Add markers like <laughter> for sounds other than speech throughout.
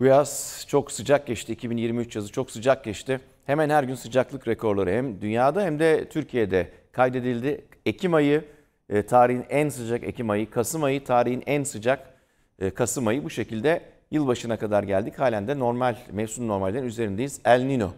Bu yaz çok sıcak geçti. 2023 yazı çok sıcak geçti. Hemen her gün sıcaklık rekorları hem dünyada hem de Türkiye'de kaydedildi. Ekim ayı e, tarihin en sıcak Ekim ayı, Kasım ayı tarihin en sıcak e, Kasım ayı bu şekilde yılbaşına kadar geldik. Halen de normal mevsim normallerin üzerindeyiz. El Nino.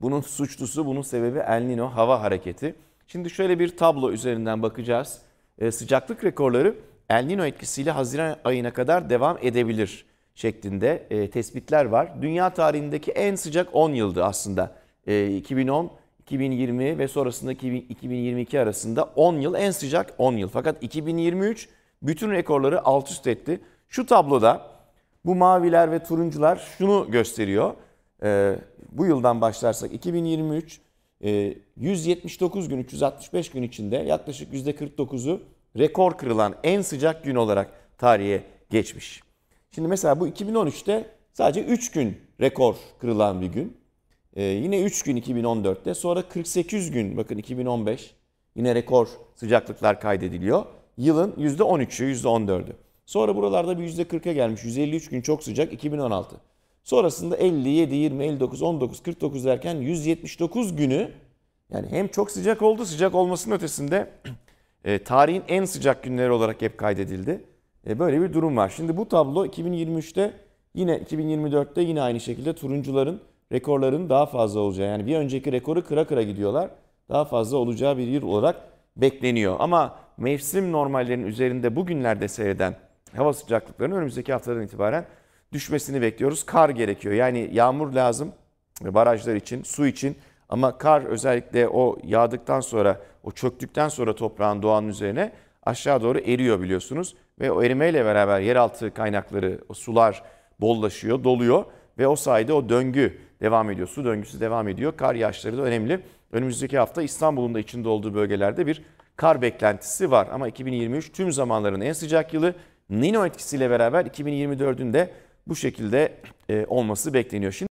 Bunun suçlusu, bunun sebebi El Nino hava hareketi. Şimdi şöyle bir tablo üzerinden bakacağız. E, sıcaklık rekorları El Nino etkisiyle Haziran ayına kadar devam edebilir şeklinde e, tespitler var. Dünya tarihindeki en sıcak 10 yıldı aslında. E, 2010, 2020 ve sonrasındaki 2022 arasında 10 yıl en sıcak 10 yıl. Fakat 2023 bütün rekorları alt üst etti. Şu tabloda bu maviler ve turuncular şunu gösteriyor. E, bu yıldan başlarsak 2023 e, 179 gün 365 gün içinde yaklaşık %49'u rekor kırılan en sıcak gün olarak tarihe geçmiş. Şimdi mesela bu 2013'te sadece 3 gün rekor kırılan bir gün. Ee, yine 3 gün 2014'te sonra 48 gün bakın 2015 yine rekor sıcaklıklar kaydediliyor. Yılın %13'ü %14'ü. Sonra buralarda bir %40'a gelmiş 153 gün çok sıcak 2016. Sonrasında 57, 20, 59, 19, 49 derken 179 günü yani hem çok sıcak oldu sıcak olmasının ötesinde <clears throat> e, tarihin en sıcak günleri olarak hep kaydedildi. E, böyle bir durum var. Şimdi bu tablo 2023'te yine 2024'te yine aynı şekilde turuncuların rekorların daha fazla olacağı yani bir önceki rekoru kıra kıra gidiyorlar. Daha fazla olacağı bir yıl olarak bekleniyor. Ama mevsim normallerinin üzerinde bugünlerde seyreden hava sıcaklıklarının önümüzdeki haftadan itibaren düşmesini bekliyoruz. Kar gerekiyor. Yani yağmur lazım barajlar için, su için ama kar özellikle o yağdıktan sonra, o çöktükten sonra toprağın doğanın üzerine aşağı doğru eriyor biliyorsunuz. Ve o erimeyle beraber yeraltı kaynakları, o sular bollaşıyor, doluyor ve o sayede o döngü devam ediyor. Su döngüsü devam ediyor. Kar yağışları da önemli. Önümüzdeki hafta İstanbul'un da içinde olduğu bölgelerde bir kar beklentisi var. Ama 2023 tüm zamanların en sıcak yılı. Nino etkisiyle beraber 2024'ün de bu şekilde e, olması bekleniyor. Şimdi